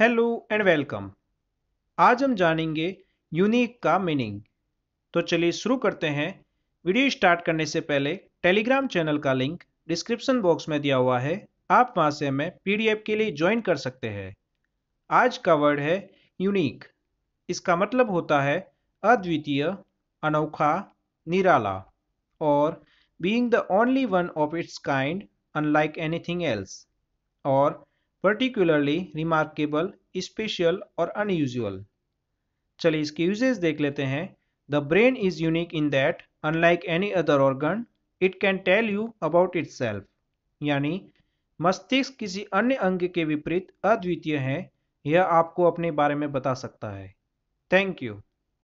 hello and welcome आज हम जानेंगे यूनिक का मीनिंग तो चलिए शुरू करते हैं वीडियो स्टार्ट करने से पहले टेलीग्राम चैनल का लिंक डिस्क्रिप्शन बॉक्स में दिया हुआ है आप वहां से हमें पीडीएफ के लिए ज्वाइन कर सकते हैं आज का वर्ड है यूनिक इसका मतलब होता है अद्वितीय अनोखा निराला और being the only one of its kind unlike anything else और पर्टिकुलरली रिमार्केबल स्पेशल और अनयूजल चलिए इसके यूजेस देख लेते हैं the brain is unique in that unlike any other organ it can tell you about it यानी मस्तिष्क किसी अन्य अंग के विपरीत अद्वितीय है यह आपको अपने बारे में बता सकता है थैंक यू